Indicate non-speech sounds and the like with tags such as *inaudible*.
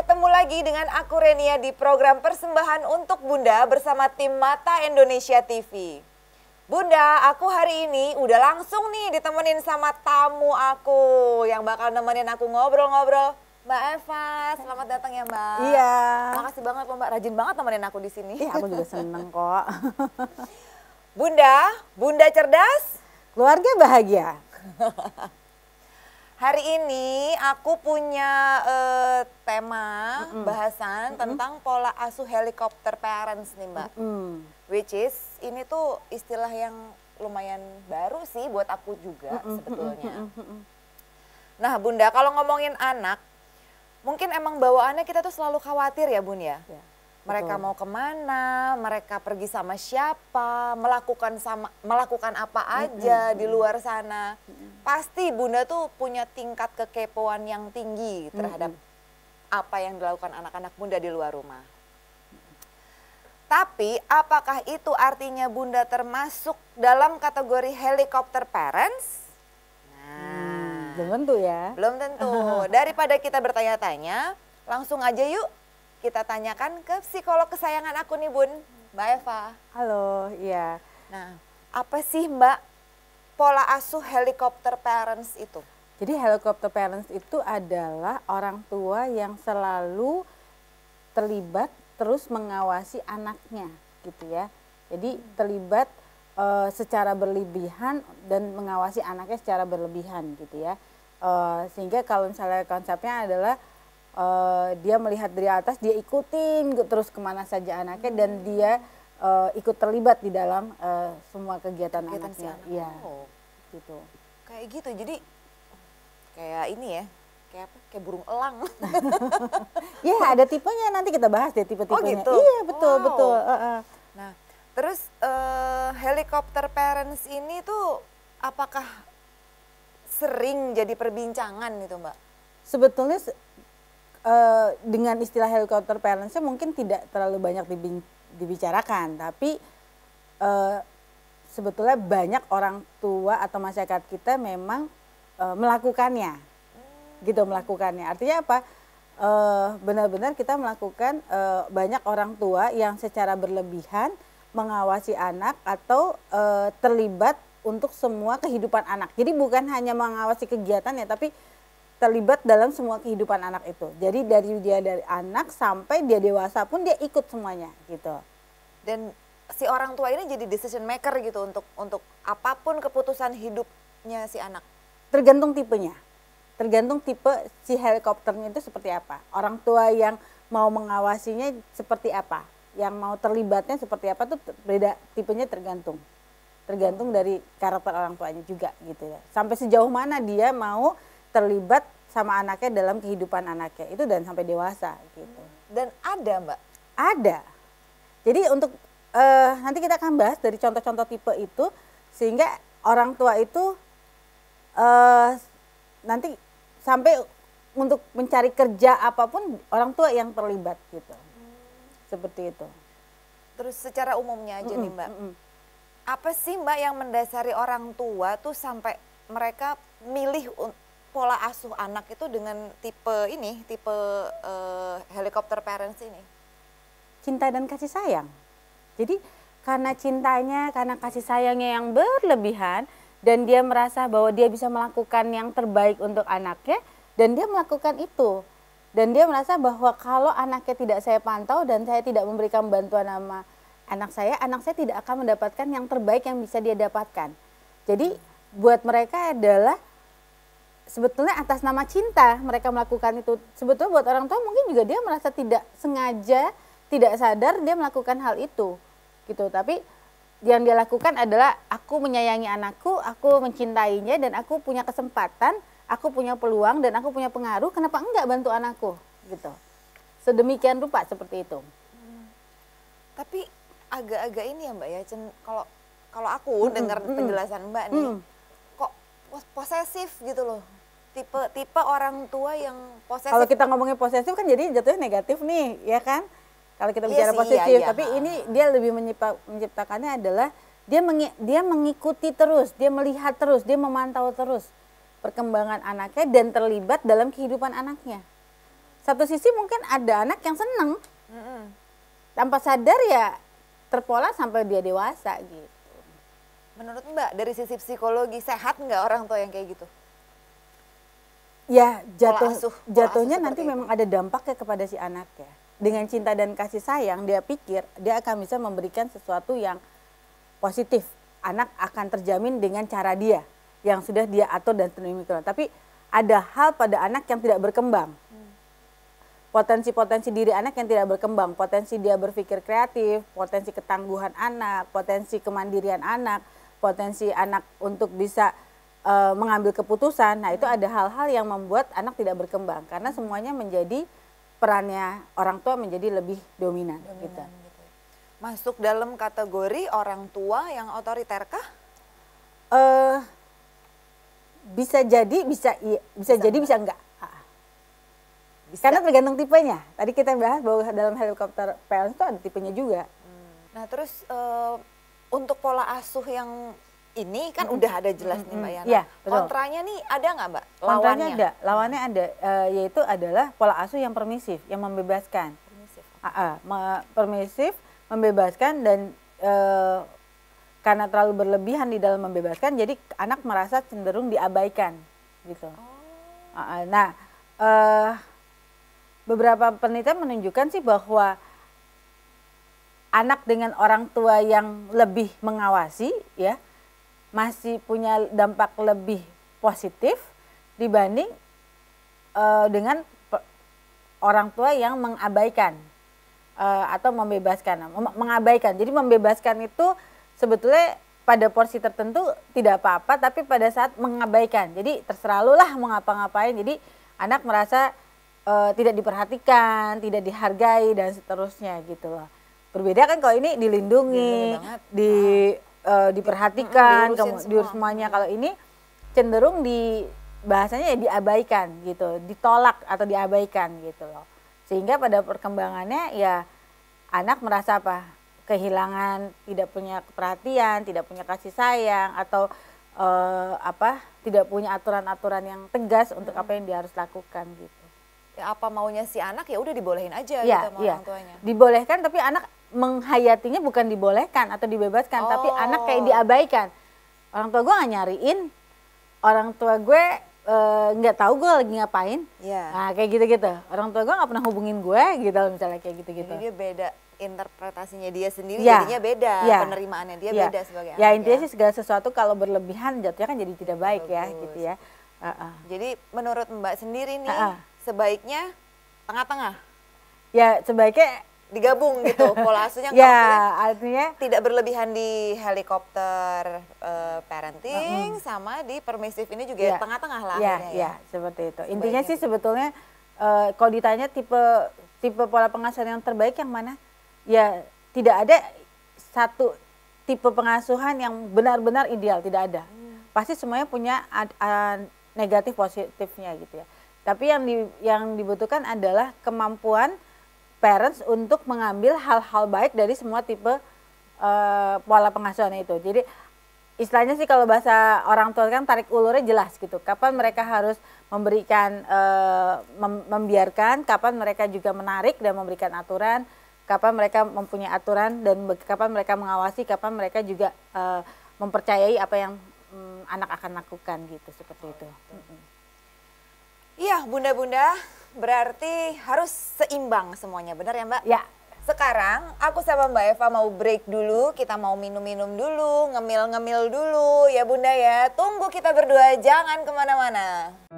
ketemu lagi dengan aku Renia di program Persembahan untuk Bunda bersama tim Mata Indonesia TV. Bunda, aku hari ini udah langsung nih ditemenin sama tamu aku yang bakal nemenin aku ngobrol-ngobrol. Mbak Eva, selamat datang ya Mbak. Iya. Makasih banget loh Mbak, rajin banget temenin aku di sini. Iya, aku juga seneng kok. *laughs* bunda, Bunda cerdas, keluarga bahagia. *laughs* Hari ini aku punya uh, tema mm -mm. bahasan mm -mm. tentang pola asuh helikopter parents nih Mbak. Mm -mm. Which is ini tuh istilah yang lumayan baru sih buat aku juga mm -mm. sebetulnya. Mm -mm. Nah Bunda kalau ngomongin anak, mungkin emang bawaannya kita tuh selalu khawatir ya Bun ya. Yeah mereka mau kemana, mereka pergi sama siapa, melakukan sama melakukan apa aja mm -hmm. di luar sana. Mm -hmm. Pasti Bunda tuh punya tingkat kekepoan yang tinggi terhadap mm -hmm. apa yang dilakukan anak-anak Bunda di luar rumah. Tapi apakah itu artinya Bunda termasuk dalam kategori helikopter parents? Nah, hmm, belum tentu ya. Belum tentu. *laughs* Daripada kita bertanya-tanya, langsung aja yuk kita tanyakan ke psikolog kesayangan aku nih Bun, Mbak Eva. Halo, iya. Nah, apa sih Mbak pola asuh helikopter parents itu? Jadi helikopter parents itu adalah orang tua yang selalu terlibat terus mengawasi anaknya gitu ya. Jadi terlibat e, secara berlebihan dan mengawasi anaknya secara berlebihan gitu ya. E, sehingga kalau misalnya konsepnya adalah Eh, dia melihat dari atas dia ikutin terus kemana saja anaknya hmm. dan dia uh, ikut terlibat di dalam uh, semua kegiatan, kegiatan anaknya si anak. Iya, oh. gitu kayak gitu jadi kayak ini ya kayak apa kayak burung elang *laughs* ya ada tipenya nanti kita bahas deh tipe tipenya oh, gitu? iya betul wow. betul uh, uh. nah terus uh, helikopter parents ini tuh apakah sering jadi perbincangan gitu mbak sebetulnya Eh, dengan istilah helicopter parents mungkin tidak terlalu banyak dibicarakan, tapi uh, sebetulnya banyak orang tua atau masyarakat kita memang uh, melakukannya, gitu melakukannya. Artinya apa? Benar-benar kita melakukan banyak orang tua yang secara berlebihan mengawasi anak atau terlibat untuk semua kehidupan anak. Jadi bukan hanya mengawasi kegiatannya, tapi terlibat dalam semua kehidupan anak itu. Jadi dari dia dari anak sampai dia dewasa pun dia ikut semuanya gitu. Dan si orang tua ini jadi decision maker gitu untuk untuk apapun keputusan hidupnya si anak. Tergantung tipenya. Tergantung tipe si helikopternya itu seperti apa. Orang tua yang mau mengawasinya seperti apa, yang mau terlibatnya seperti apa tuh beda tipenya tergantung. Tergantung dari karakter orang tuanya juga gitu ya. Sampai sejauh mana dia mau terlibat sama anaknya dalam kehidupan anaknya itu dan sampai dewasa gitu. Dan ada mbak? Ada. Jadi untuk uh, nanti kita akan bahas dari contoh-contoh tipe itu sehingga orang tua itu uh, nanti sampai untuk mencari kerja apapun orang tua yang terlibat gitu. Seperti itu. Terus secara umumnya aja mm -mm, nih mbak, mm -mm. apa sih mbak yang mendasari orang tua tuh sampai mereka milih pola asuh anak itu dengan tipe ini, tipe uh, helikopter parents ini? Cinta dan kasih sayang. Jadi karena cintanya, karena kasih sayangnya yang berlebihan dan dia merasa bahwa dia bisa melakukan yang terbaik untuk anaknya dan dia melakukan itu. Dan dia merasa bahwa kalau anaknya tidak saya pantau dan saya tidak memberikan bantuan sama anak saya, anak saya tidak akan mendapatkan yang terbaik yang bisa dia dapatkan. Jadi buat mereka adalah sebetulnya atas nama cinta mereka melakukan itu. Sebetulnya buat orang tua mungkin juga dia merasa tidak sengaja, tidak sadar dia melakukan hal itu. Gitu. Tapi yang dia lakukan adalah aku menyayangi anakku, aku mencintainya dan aku punya kesempatan, aku punya peluang dan aku punya pengaruh, kenapa enggak bantu anakku? Gitu. Sedemikian rupa seperti itu. Hmm. Tapi agak-agak ini ya Mbak ya, kalau kalau aku hmm, dengar hmm, hmm. penjelasan Mbak nih, kok posesif gitu loh tipe tipe orang tua yang posesif. Kalau kita ngomongin posesif kan jadi jatuhnya negatif nih, ya kan? Kalau kita iya bicara iya sih, positif, iya, iya. tapi ini dia lebih menciptakannya adalah dia mengi dia mengikuti terus, dia melihat terus, dia memantau terus perkembangan anaknya dan terlibat dalam kehidupan anaknya. Satu sisi mungkin ada anak yang seneng, mm -hmm. tanpa sadar ya terpola sampai dia dewasa gitu. Menurut Mbak dari sisi psikologi sehat nggak orang tua yang kayak gitu? ya jatuh asuh, jatuhnya asuh nanti itu. memang ada dampaknya kepada si anak ya. Dengan cinta dan kasih sayang dia pikir dia akan bisa memberikan sesuatu yang positif. Anak akan terjamin dengan cara dia yang sudah dia atur dan mikro. Tapi ada hal pada anak yang tidak berkembang. Hmm. Potensi-potensi diri anak yang tidak berkembang, potensi dia berpikir kreatif, potensi ketangguhan anak, potensi kemandirian anak, potensi anak untuk bisa uh, mengambil keputusan. Nah, itu hmm. ada hal-hal yang membuat anak tidak berkembang karena semuanya menjadi perannya orang tua menjadi lebih dominan, dominan gitu. gitu. Masuk dalam kategori orang tua yang otoriter kah? Uh, bisa jadi, bisa iya, bisa, bisa jadi, enggak. bisa enggak. Bisa. Karena tergantung tipenya. Tadi kita bahas bahwa dalam helikopter parents itu ada tipenya juga. Hmm. Nah, terus uh, untuk pola asuh yang ini kan -hmm. udah ada jelas nih Mbak Yana. Ya, Kontranya nih ada nggak Mbak? Lawannya Kontranya ada, lawannya ada, e, yaitu adalah pola asuh yang permisif, yang membebaskan. Permisif. Ah, ah. A -a, permisif, membebaskan dan e, karena terlalu berlebihan di dalam membebaskan, jadi anak merasa cenderung diabaikan gitu. Oh. A ah, -a, nah, e, beberapa penelitian menunjukkan sih bahwa anak dengan orang tua yang lebih mengawasi ya masih punya dampak lebih positif dibanding uh, dengan orang tua yang mengabaikan uh, atau membebaskan nah, mengabaikan jadi membebaskan itu sebetulnya pada porsi tertentu tidak apa-apa tapi pada saat mengabaikan jadi terserah lu lah mau ngapa-ngapain jadi anak merasa uh, tidak diperhatikan tidak dihargai dan seterusnya gitu loh berbeda kan kalau ini dilindungi di nah uh, diperhatikan, diurusin, semua. diurus semuanya. Kalau ini cenderung di bahasanya ya diabaikan gitu, ditolak atau diabaikan gitu loh. Sehingga pada perkembangannya ya anak merasa apa? kehilangan, tidak punya perhatian, tidak punya kasih sayang atau uh, apa? tidak punya aturan-aturan yang tegas untuk hmm. apa yang dia harus lakukan gitu. Ya, apa maunya si anak ya udah dibolehin aja ya, gitu sama ya. orang tuanya. Dibolehkan tapi anak menghayatinya bukan dibolehkan atau dibebaskan, oh. tapi anak kayak diabaikan. Orang tua gue gak nyariin, orang tua gue eh, nggak e, tahu gue lagi ngapain. Yeah. Nah kayak gitu-gitu. Orang tua gue gak pernah hubungin gue gitu misalnya kayak gitu-gitu. Jadi dia beda interpretasinya dia sendiri yeah. jadinya beda, yeah. penerimaannya dia yeah. beda sebagai yeah, anak. Ya intinya sih segala sesuatu kalau berlebihan jatuhnya kan jadi tidak baik ya, Bagus. ya gitu ya. Uh -uh. Jadi menurut Mbak sendiri nih uh -uh. sebaiknya tengah-tengah. Ya sebaiknya digabung gitu *laughs* pola asuhnya ya artinya tidak berlebihan di helikopter uh, parenting uh -huh. sama di permisif ini juga ya. tengah-tengah ya. Tengah -tengah lah ya, ya ya seperti itu intinya sih gitu. sebetulnya uh, kalau ditanya tipe tipe pola pengasuhan yang terbaik yang mana ya tidak ada satu tipe pengasuhan yang benar-benar ideal tidak ada hmm. pasti semuanya punya ad, ad, negatif positifnya gitu ya tapi yang di, yang dibutuhkan adalah kemampuan parents untuk mengambil hal-hal baik dari semua tipe uh, pola pengasuhan itu. Jadi istilahnya sih kalau bahasa orang tua kan tarik ulurnya jelas gitu. Kapan mereka harus memberikan uh, mem membiarkan, kapan mereka juga menarik dan memberikan aturan, kapan mereka mempunyai aturan dan kapan mereka mengawasi, kapan mereka juga uh, mempercayai apa yang um, anak akan lakukan gitu seperti itu. Iya, bunda-bunda, berarti harus seimbang semuanya, benar ya Mbak? Ya. Sekarang aku sama Mbak Eva mau break dulu, kita mau minum-minum dulu, ngemil-ngemil dulu ya Bunda ya. Tunggu kita berdua, jangan kemana-mana.